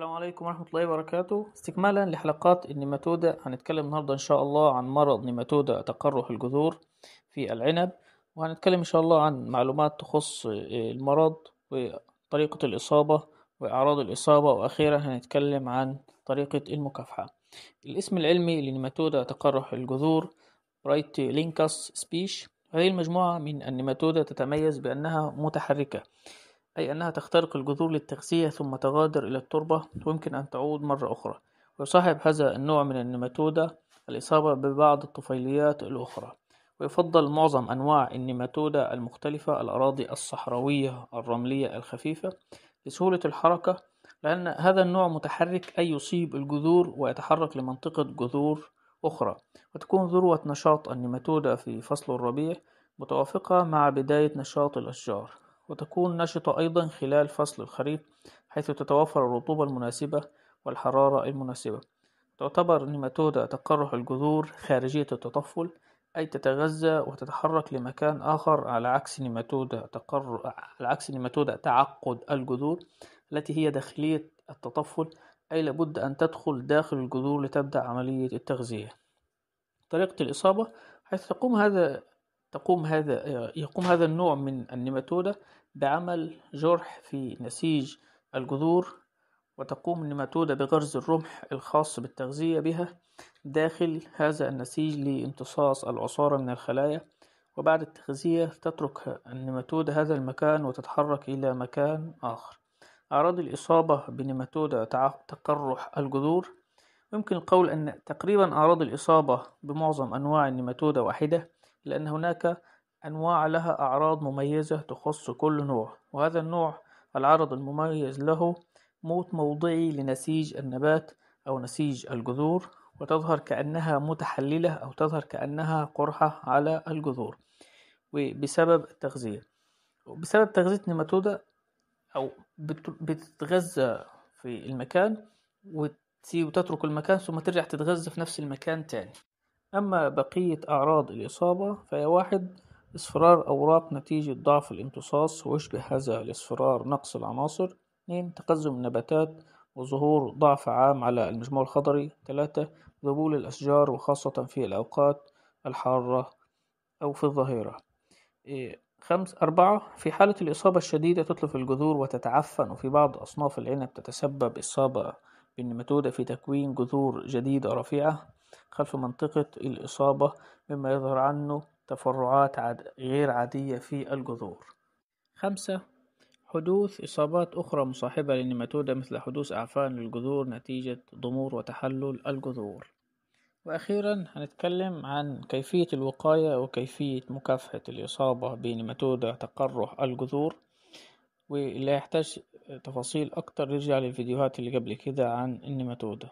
السلام عليكم ورحمة الله وبركاته استكمالا لحلقات النيماتودا هنتكلم النهاردة إن شاء الله عن مرض نيماتودا تقرح الجذور في العنب وهنتكلم إن شاء الله عن معلومات تخص آه، المرض وطريقة الإصابة وأعراض الإصابة وأخيرا هنتكلم عن طريقة المكافحة الاسم العلمي لنيماتودا تقرح الجذور لينكاس سبيش هذه المجموعة من النيماتودا تتميز بأنها متحركة أي أنها تخترق الجذور للتغذية ثم تغادر إلى التربة ويمكن أن تعود مرة أخرى ويصاحب هذا النوع من النماتودة الإصابة ببعض الطفيليات الأخرى ويفضل معظم أنواع النماتودة المختلفة الأراضي الصحراوية الرملية الخفيفة لسهولة الحركة لأن هذا النوع متحرك أي يصيب الجذور ويتحرك لمنطقة جذور أخرى وتكون ذروة نشاط النماتودة في فصل الربيع متوافقة مع بداية نشاط الأشجار وتكون نشطة أيضا خلال فصل الخريف حيث تتوفر الرطوبة المناسبة والحرارة المناسبة تعتبر نيماتودا تقرح الجذور خارجية التطفل أي تتغذى وتتحرك لمكان آخر على عكس نيماتودا تقر... على عكس نيماتودا تعقد الجذور التي هي داخلية التطفل أي لابد أن تدخل داخل الجذور لتبدأ عملية التغذية طريقة الإصابة حيث تقوم هذا تقوم هذا يقوم هذا النوع من النيماتودا بعمل جرح في نسيج الجذور وتقوم النماتودة بغرز الرمح الخاص بالتغذية بها داخل هذا النسيج لامتصاص العصارة من الخلايا وبعد التغذية تترك النماتودة هذا المكان وتتحرك إلى مكان آخر أعراض الإصابة بنماتودة تقرح الجذور يمكن القول أن تقريبا أعراض الإصابة بمعظم أنواع النماتودة واحدة لأن هناك أنواع لها أعراض مميزة تخص كل نوع وهذا النوع العرض المميز له موت موضعي لنسيج النبات أو نسيج الجذور وتظهر كأنها متحللة أو تظهر كأنها قرحة على الجذور وبسبب التغذية بسبب تغذية نيماتودا أو بتتغذى في المكان وتسيب وتترك المكان ثم ترجع تتغذى في نفس المكان تاني أما بقية أعراض الإصابة فهي واحد اصفرار أوراق نتيجة ضعف الامتصاص ويشبه هذا الاصفرار نقص العناصر 2 تقزم النباتات وظهور ضعف عام على المجموع الخضري 3 ذبول الأشجار وخاصة في الأوقات الحارة أو في الظهيرة إيه، خمس أربعة في حالة الإصابة الشديدة تتلف الجذور وتتعفن وفي بعض أصناف العنب تتسبب إصابة بالنماتودة في تكوين جذور جديدة رفيعة خلف منطقة الإصابة مما يظهر عنه تفرعات غير عادية في الجذور. خمسة حدوث إصابات أخرى مصاحبة للنيماتودا مثل حدوث أعفان للجذور نتيجة ضمور وتحلل الجذور. وأخيرا هنتكلم عن كيفية الوقاية وكيفية مكافحة الإصابة بنيماتودا تقرح الجذور واللي يحتاج تفاصيل أكتر يرجع للفيديوهات اللي قبل كده عن النيماتودا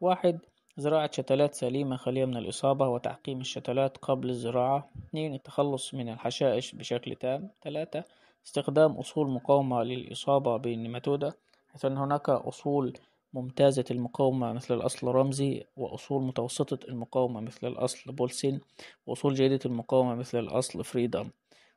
واحد زراعة شتلات سليمة خالية من الإصابة وتعقيم الشتلات قبل الزراعة 2 التخلص من الحشائش بشكل تام 3 استخدام أصول مقاومة للإصابة بالنماتودا حيث أن هناك أصول ممتازة المقاومة مثل الأصل رمزي وأصول متوسطة المقاومة مثل الأصل بولسين وأصول جيدة المقاومة مثل الأصل فريدم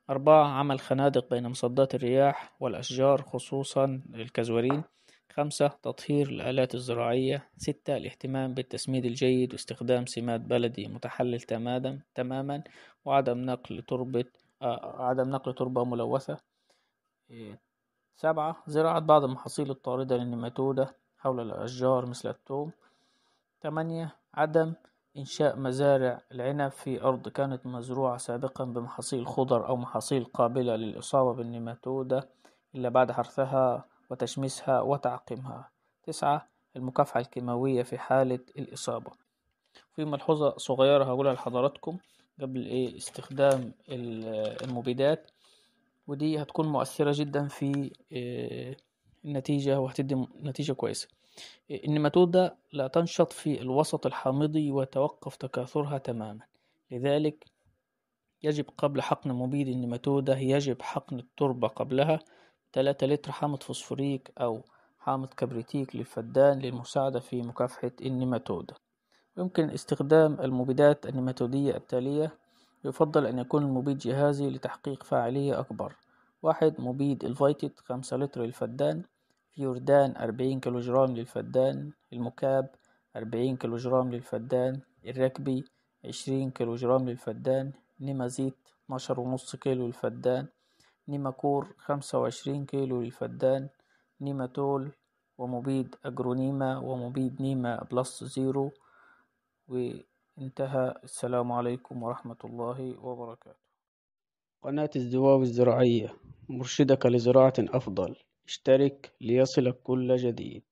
أربعة عمل خنادق بين مصدات الرياح والأشجار خصوصا الكزورين خمسة تطهير الآلات الزراعية ستة الاهتمام بالتسميد الجيد واستخدام سماد بلدي متحلل تماما تماما وعدم نقل تربة آه، عدم نقل تربة ملوثة إيه. سبعة زراعة بعض المحاصيل الطاردة للنماتودة حول الأشجار مثل الثوم ثمانية عدم إنشاء مزارع العنب في أرض كانت مزروعة سابقا بمحاصيل خضر أو محاصيل قابلة للإصابة بالنماتودة إلا بعد حرثها وتشميسها وتعقيمها تسعة المكافحة الكيماوية في حالة الإصابة في ملحوظة صغيرة هقولها لحضراتكم قبل إيه استخدام المبيدات ودي هتكون مؤثرة جدا في إيه، النتيجة وهتدي نتيجة كويسة النماتودة لا تنشط في الوسط الحامضي ويتوقف تكاثرها تماما لذلك يجب قبل حقن مبيد النماتودة يجب حقن التربة قبلها 3 لتر حامض فوسفوريك أو حامض كبريتيك للفدان للمساعدة في مكافحة النيماتود يمكن استخدام المبيدات النيماتودية التالية يفضل أن يكون المبيد جهازي لتحقيق فاعلية أكبر واحد مبيد الفايتت خمسة لتر للفدان فيوردان أربعين كيلوجرام للفدان المكاب أربعين كيلوجرام للفدان الركبي عشرين كيلوجرام للفدان نيمازيت اتناشر ونص كيلو للفدان نيماكور خمسة وعشرين كيلو للفدان نيماتول ومبيد أجرونيما ومبيد نيما بلس زيرو وانتهى السلام عليكم ورحمة الله وبركاته قناة الزواب الزراعية مرشدك لزراعة أفضل اشترك ليصلك كل جديد